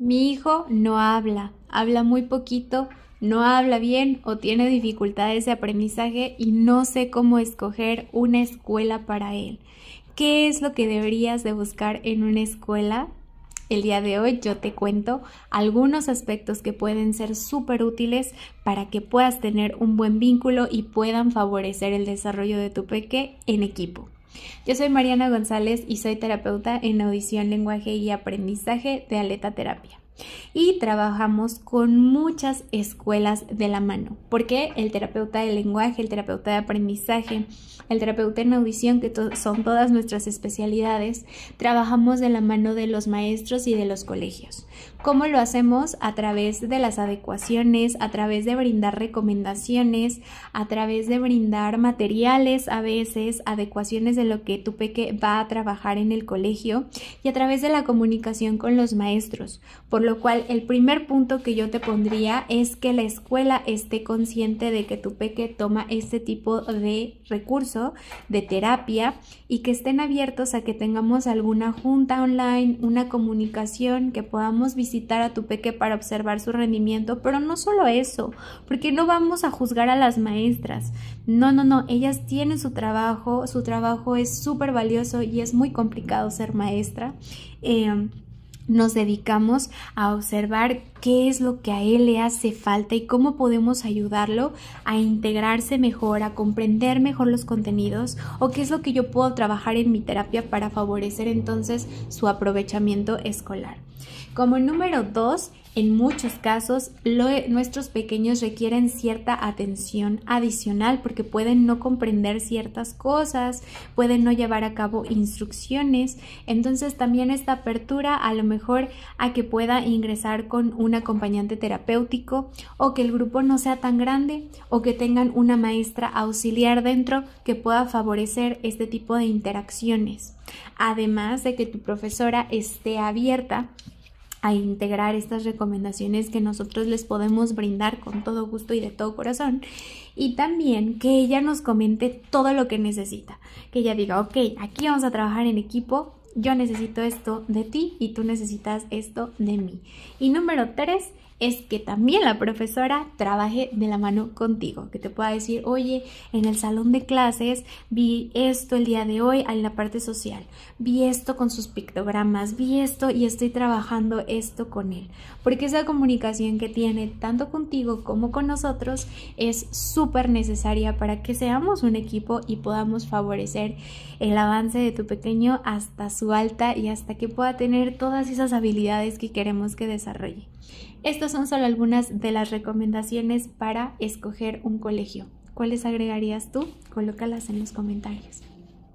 Mi hijo no habla, habla muy poquito, no habla bien o tiene dificultades de aprendizaje y no sé cómo escoger una escuela para él. ¿Qué es lo que deberías de buscar en una escuela? El día de hoy yo te cuento algunos aspectos que pueden ser súper útiles para que puedas tener un buen vínculo y puedan favorecer el desarrollo de tu peque en equipo. Yo soy Mariana González y soy terapeuta en audición, lenguaje y aprendizaje de Aleta Terapia y trabajamos con muchas escuelas de la mano, porque el terapeuta de lenguaje, el terapeuta de aprendizaje, el terapeuta en audición, que son todas nuestras especialidades, trabajamos de la mano de los maestros y de los colegios. ¿Cómo lo hacemos? A través de las adecuaciones, a través de brindar recomendaciones, a través de brindar materiales a veces, adecuaciones de lo que tu peque va a trabajar en el colegio y a través de la comunicación con los maestros. Por lo cual el primer punto que yo te pondría es que la escuela esté consciente de que tu peque toma este tipo de recurso, de terapia, y que estén abiertos a que tengamos alguna junta online, una comunicación, que podamos visitar a tu peque para observar su rendimiento, pero no solo eso, porque no vamos a juzgar a las maestras. No, no, no, ellas tienen su trabajo, su trabajo es súper valioso y es muy complicado ser maestra. Eh, nos dedicamos a observar qué es lo que a él le hace falta y cómo podemos ayudarlo a integrarse mejor, a comprender mejor los contenidos o qué es lo que yo puedo trabajar en mi terapia para favorecer entonces su aprovechamiento escolar. Como número dos, en muchos casos, e, nuestros pequeños requieren cierta atención adicional porque pueden no comprender ciertas cosas, pueden no llevar a cabo instrucciones. Entonces también esta apertura a lo mejor a que pueda ingresar con un acompañante terapéutico o que el grupo no sea tan grande o que tengan una maestra auxiliar dentro que pueda favorecer este tipo de interacciones. Además de que tu profesora esté abierta integrar estas recomendaciones que nosotros les podemos brindar con todo gusto y de todo corazón. Y también que ella nos comente todo lo que necesita. Que ella diga, ok, aquí vamos a trabajar en equipo, yo necesito esto de ti y tú necesitas esto de mí. Y número tres, es que también la profesora trabaje de la mano contigo, que te pueda decir, oye, en el salón de clases vi esto el día de hoy en la parte social, vi esto con sus pictogramas, vi esto y estoy trabajando esto con él. Porque esa comunicación que tiene tanto contigo como con nosotros es súper necesaria para que seamos un equipo y podamos favorecer el avance de tu pequeño hasta su alta y hasta que pueda tener todas esas habilidades que queremos que desarrolle. Estas son solo algunas de las recomendaciones para escoger un colegio. ¿Cuáles agregarías tú? Colócalas en los comentarios.